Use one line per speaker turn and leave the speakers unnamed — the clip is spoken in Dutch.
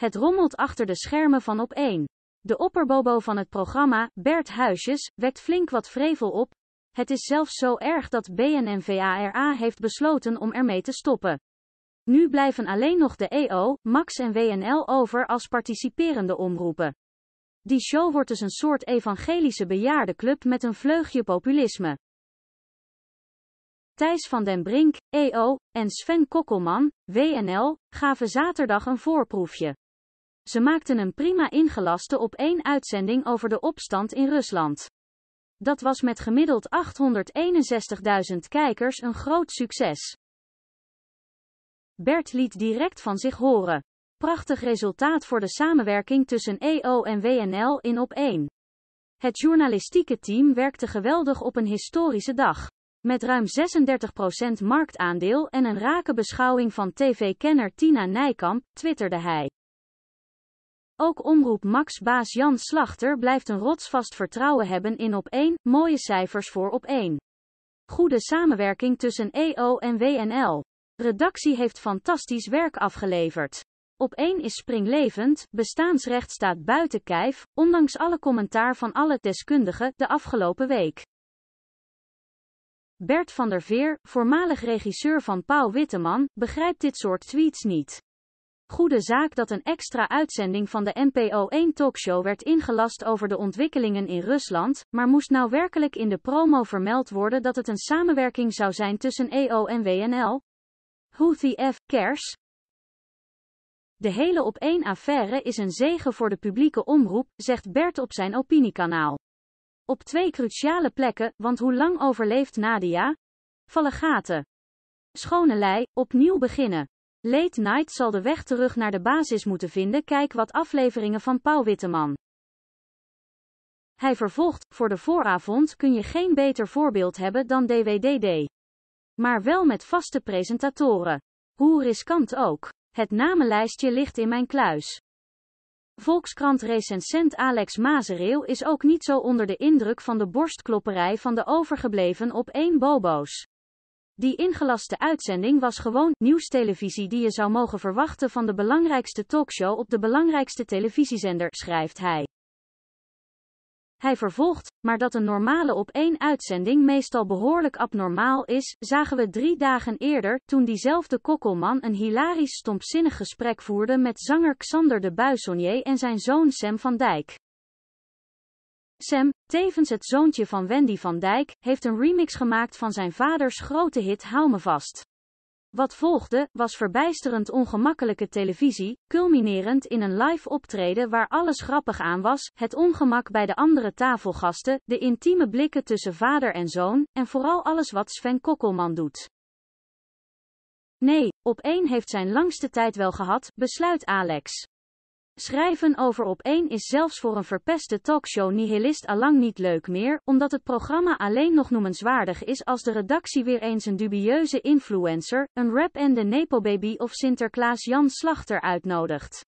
Het rommelt achter de schermen van op 1. De opperbobo van het programma, Bert Huisjes, wekt flink wat vrevel op. Het is zelfs zo erg dat BNNVARA heeft besloten om ermee te stoppen. Nu blijven alleen nog de EO, Max en WNL over als participerende omroepen. Die show wordt dus een soort evangelische bejaardenclub met een vleugje populisme. Thijs van den Brink, EO, en Sven Kokkelman, WNL, gaven zaterdag een voorproefje. Ze maakten een prima ingelaste op één uitzending over de opstand in Rusland. Dat was met gemiddeld 861.000 kijkers een groot succes. Bert liet direct van zich horen. Prachtig resultaat voor de samenwerking tussen EO en WNL in op 1. Het journalistieke team werkte geweldig op een historische dag. Met ruim 36% marktaandeel en een rake beschouwing van tv-kenner Tina Nijkamp, twitterde hij. Ook omroep Max baas Jan Slachter blijft een rotsvast vertrouwen hebben in op 1, mooie cijfers voor op 1. Goede samenwerking tussen EO en WNL. Redactie heeft fantastisch werk afgeleverd. Op 1 is springlevend, bestaansrecht staat buiten kijf, ondanks alle commentaar van alle deskundigen de afgelopen week. Bert van der Veer, voormalig regisseur van Pauw Witteman, begrijpt dit soort tweets niet. Goede zaak dat een extra uitzending van de NPO1 talkshow werd ingelast over de ontwikkelingen in Rusland, maar moest nou werkelijk in de promo vermeld worden dat het een samenwerking zou zijn tussen EO en WNL? Houthi F. Kers? De hele op één affaire is een zegen voor de publieke omroep, zegt Bert op zijn opiniekanaal. Op twee cruciale plekken, want hoe lang overleeft Nadia? Vallen gaten. Schone opnieuw beginnen. Late Night zal de weg terug naar de basis moeten vinden. Kijk wat afleveringen van Pauw Witteman. Hij vervolgt, voor de vooravond kun je geen beter voorbeeld hebben dan DWDD. Maar wel met vaste presentatoren. Hoe riskant ook. Het namenlijstje ligt in mijn kluis. Volkskrant-recensent Alex Mazereel is ook niet zo onder de indruk van de borstklopperij van de overgebleven op één bobo's. Die ingelaste uitzending was gewoon nieuwstelevisie die je zou mogen verwachten van de belangrijkste talkshow op de belangrijkste televisiezender, schrijft hij. Hij vervolgt, maar dat een normale op één uitzending meestal behoorlijk abnormaal is, zagen we drie dagen eerder, toen diezelfde kokkelman een hilarisch stompzinnig gesprek voerde met zanger Xander de Buissonnier en zijn zoon Sam van Dijk. Sam, tevens het zoontje van Wendy van Dijk, heeft een remix gemaakt van zijn vaders grote hit Haal me vast. Wat volgde, was verbijsterend ongemakkelijke televisie, culminerend in een live optreden waar alles grappig aan was, het ongemak bij de andere tafelgasten, de intieme blikken tussen vader en zoon, en vooral alles wat Sven Kokkelman doet. Nee, op één heeft zijn langste tijd wel gehad, besluit Alex. Schrijven over op één is zelfs voor een verpeste talkshow nihilist allang niet leuk meer, omdat het programma alleen nog noemenswaardig is als de redactie weer eens een dubieuze influencer, een rap en de Nepo Baby of Sinterklaas Jan Slachter uitnodigt.